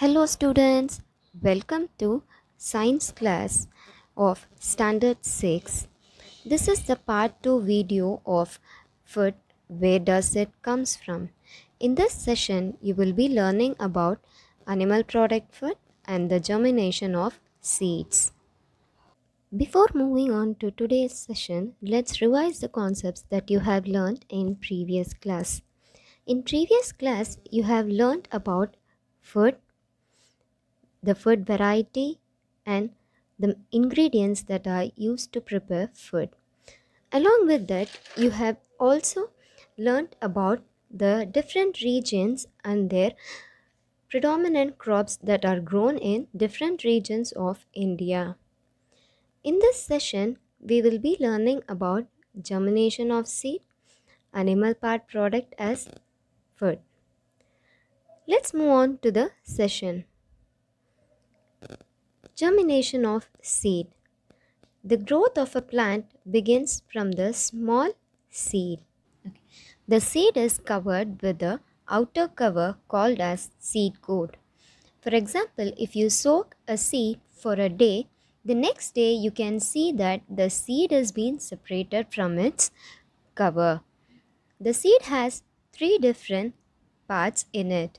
Hello students, welcome to science class of standard 6. This is the part 2 video of food where does it comes from. In this session you will be learning about animal product food and the germination of seeds. Before moving on to today's session, let's revise the concepts that you have learned in previous class. In previous class, you have learned about food, the food variety and the ingredients that are used to prepare food. Along with that, you have also learned about the different regions and their predominant crops that are grown in different regions of India. In this session, we will be learning about germination of seed, animal part product as food. Let's move on to the session. Germination of seed. The growth of a plant begins from the small seed. Okay. The seed is covered with the outer cover called as seed coat. For example, if you soak a seed for a day, the next day you can see that the seed has been separated from its cover. The seed has three different parts in it,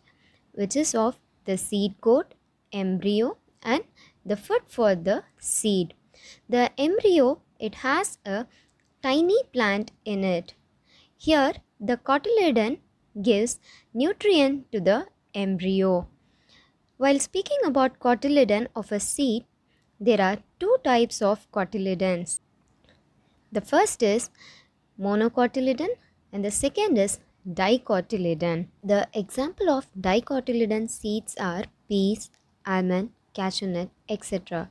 which is of the seed coat, embryo and the food for the seed. The embryo, it has a tiny plant in it. Here, the cotyledon gives nutrient to the embryo. While speaking about cotyledon of a seed, there are two types of cotyledons. The first is monocotyledon and the second is dicotyledon. The example of dicotyledon seeds are peas, almond, cashew nut, etc.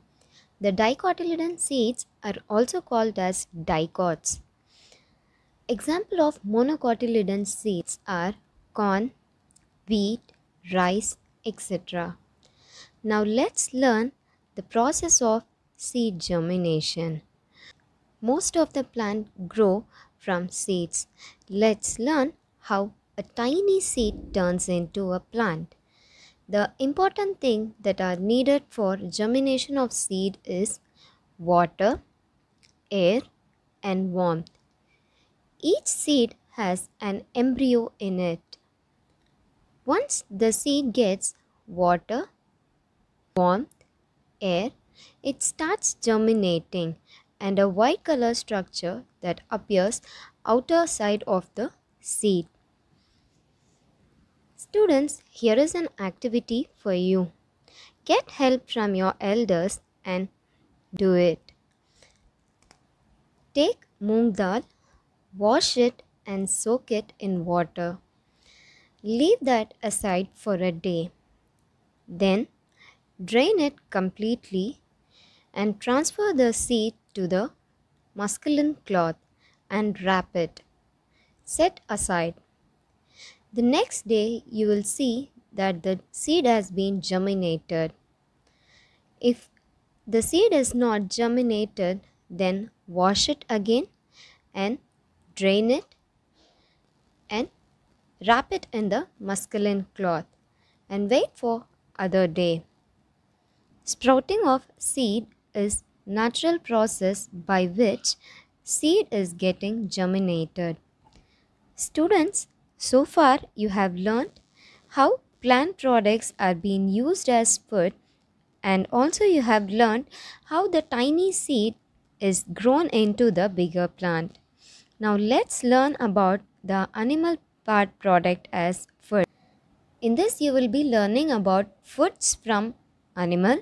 The dicotyledon seeds are also called as dicots. Example of monocotyledon seeds are corn, wheat, rice, etc. Now let's learn the process of seed germination. Most of the plant grow from seeds. Let's learn how a tiny seed turns into a plant. The important thing that are needed for germination of seed is water, air and warmth. Each seed has an embryo in it. Once the seed gets water, warmth, air, it starts germinating and a white color structure that appears outer side of the seed. Students, here is an activity for you. Get help from your elders and do it. Take moong dal, wash it and soak it in water. Leave that aside for a day. Then drain it completely and transfer the seed to the masculine cloth and wrap it. Set aside. The next day, you will see that the seed has been germinated. If the seed is not germinated, then wash it again and drain it and wrap it in the muscline cloth and wait for other day. Sprouting of seed is natural process by which seed is getting germinated. Students, so far, you have learned how plant products are being used as food and also you have learned how the tiny seed is grown into the bigger plant. Now let's learn about the animal part product as food. In this you will be learning about foods from animal,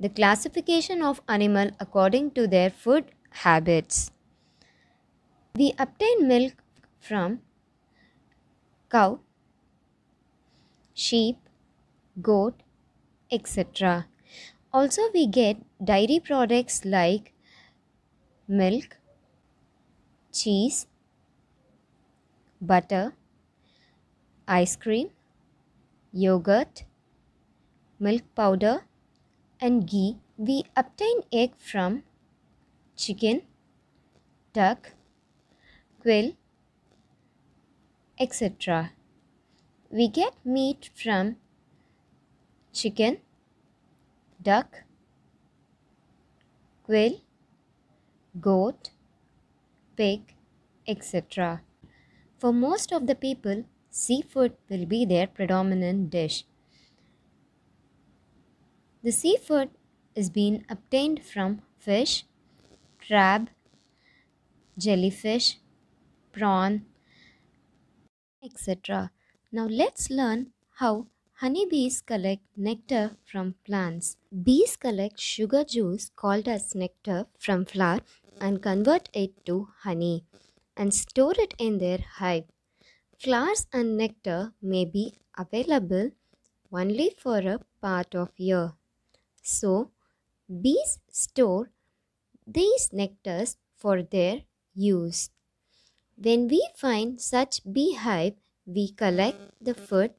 the classification of animal according to their food habits. We obtain milk from cow, sheep, goat, etc. Also, we get dairy products like milk, cheese, butter, ice cream, yogurt, milk powder, and ghee. We obtain egg from chicken, duck, quail, etc. We get meat from chicken, duck, quail, goat, pig, etc. For most of the people, seafood will be their predominant dish. The seafood is being obtained from fish, crab, jellyfish, prawn, etc. Now let's learn how honeybees collect nectar from plants. Bees collect sugar juice called as nectar from flower and convert it to honey and store it in their hive. Flowers and nectar may be available only for a part of year. So, bees store these nectars for their use. When we find such beehive, we collect the food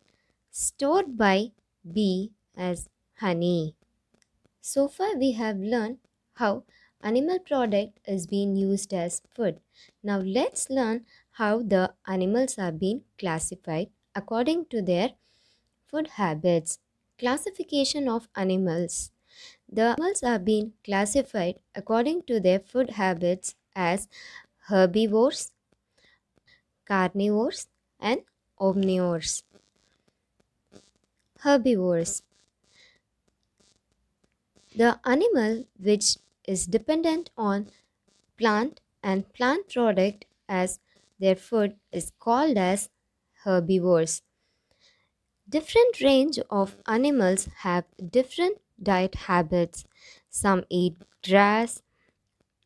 stored by bee as honey. So far we have learned how animal product is being used as food. Now let's learn how the animals are being classified according to their food habits. Classification of animals. The animals are being classified according to their food habits as herbivores, carnivores and omnivores. Herbivores The animal which is dependent on plant and plant product as their food is called as herbivores. Different range of animals have different diet habits. Some eat grass,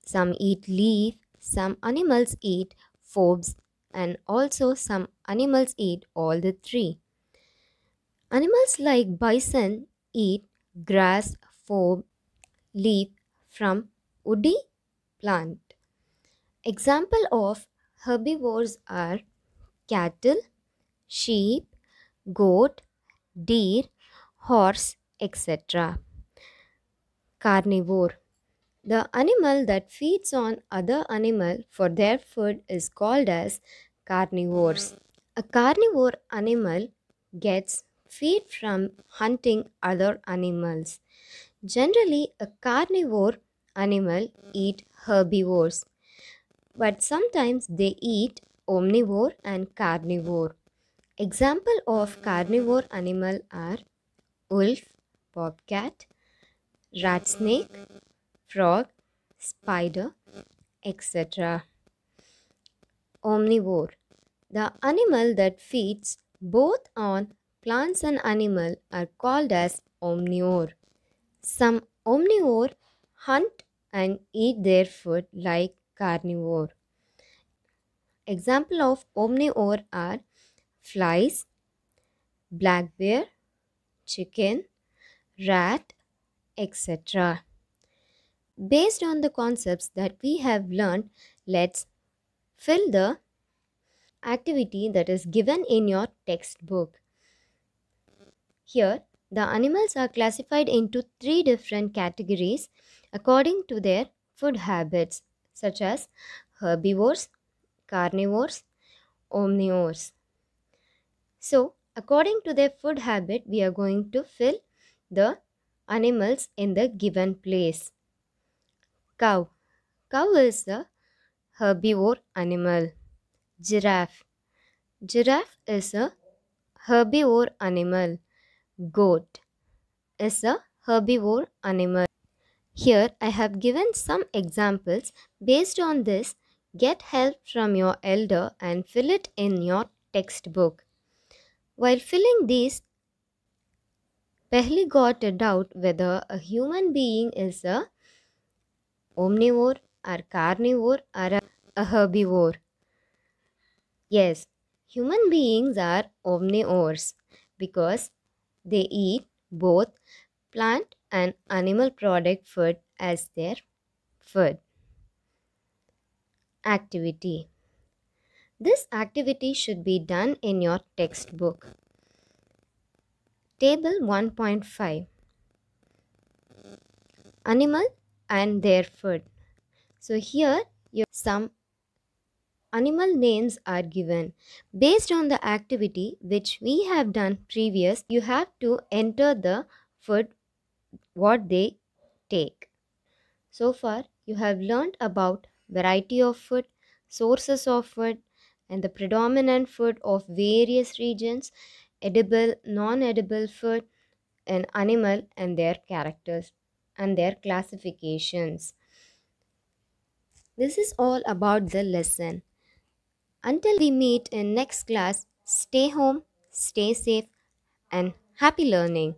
some eat leaf, some animals eat forbs and also some animals eat all the three. Animals like bison eat grass, fob, leaf from woody plant. Example of herbivores are cattle, sheep, goat, deer, horse, etc. Carnivore the animal that feeds on other animal for their food is called as carnivores. A carnivore animal gets feed from hunting other animals. Generally, a carnivore animal eat herbivores, but sometimes they eat omnivore and carnivore. Example of carnivore animal are wolf, bobcat, rat snake, frog, spider, etc. Omnivore The animal that feeds both on plants and animal are called as omnivore. Some omnivore hunt and eat their food like carnivore. Example of omnivore are flies, black bear, chicken, rat, etc. Based on the concepts that we have learned, let's fill the activity that is given in your textbook. Here, the animals are classified into three different categories according to their food habits such as herbivores, carnivores, omnivores. So, according to their food habit, we are going to fill the animals in the given place. Cow. Cow is a herbivore animal. Giraffe. Giraffe is a herbivore animal. Goat is a herbivore animal. Here I have given some examples. Based on this, get help from your elder and fill it in your textbook. While filling these, Pehli got a doubt whether a human being is a omnivore or carnivore or a herbivore? Yes, human beings are omnivores because they eat both plant and animal product food as their food. Activity This activity should be done in your textbook. Table 1.5 Animal and their food. So here some animal names are given. Based on the activity which we have done previous, you have to enter the food what they take. So far, you have learned about variety of food, sources of food, and the predominant food of various regions, edible, non-edible food, an animal and their characters and their classifications. This is all about the lesson. Until we meet in next class, stay home, stay safe and happy learning.